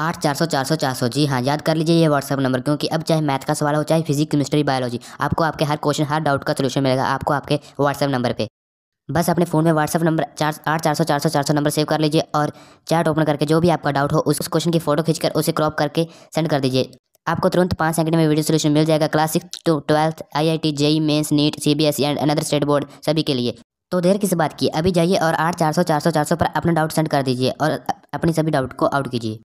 आठ चार सौ चार सौ चार सौ जी हाँ याद कर लीजिए ये व्हाट्सअप नंबर क्योंकि अब चाहे मैथ का सवाल हो चाहे फिजिक्स केमिस्ट्री बायोलॉजी आपको आपके हर क्वेश्चन हर डाउट का सोल्यूशन मिलेगा आपको आपके व्हाट्सअप नंबर पर बस अपने फ़ोन में व्हाट्सअप नंबर चार आठ चार सौ चार सौ चार सौ नंबर सेव कर लीजिए और चैट ओपन करके जो भी आपका डाउट हो उस क्वेश्चन की फ़ोटो खींचकर उसे क्रॉप करके सेंड कर दीजिए आपको तुरंत पाँच सेकंड में वीडियो सोल्यूशन मिल जाएगा class six to twelfth I I T JEE mains NEET C B S E and another state board सभी के लिए तो देर किस बात की अभी जाइए और आठ चार सौ चार सौ चार सौ पर अपना डाउट सेंड कर दीजिए और अपनी सभी डाउट को आउट कीजिए